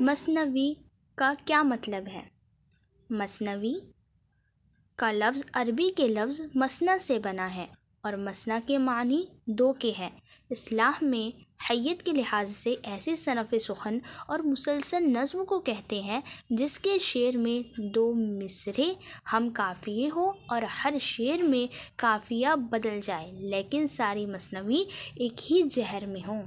मसनवी का क्या मतलब है मसनवी का लफ्ज़ अरबी के लफ्ज़ मसना से बना है और मसना के मानी दो के हैं इस्लाह में हैत के लिहाज से ऐसे सनफ़ सुखन और मुसलसल नज़म को कहते हैं जिसके शेर में दो मिसरे हम काफ़िए हो और हर शेर में काफ़िया बदल जाए लेकिन सारी मसनवी एक ही जहर में हों